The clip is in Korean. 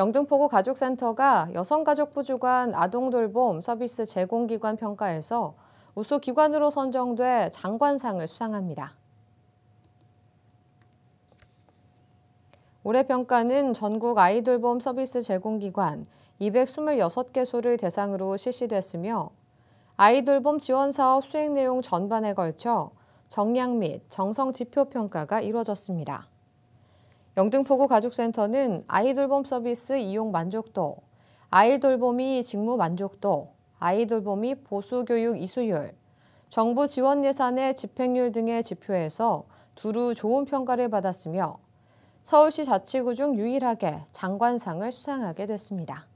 영등포구 가족센터가 여성가족부 주관 아동돌봄 서비스 제공기관 평가에서 우수 기관으로 선정돼 장관상을 수상합니다. 올해 평가는 전국 아이돌봄 서비스 제공기관 226개소를 대상으로 실시됐으며 아이돌봄 지원사업 수행 내용 전반에 걸쳐 정량 및 정성지표 평가가 이뤄졌습니다. 영등포구 가족센터는 아이돌봄 서비스 이용 만족도, 아이돌봄이 직무 만족도, 아이돌봄이 보수교육 이수율, 정부 지원 예산의 집행률 등의 지표에서 두루 좋은 평가를 받았으며 서울시 자치구 중 유일하게 장관상을 수상하게 됐습니다.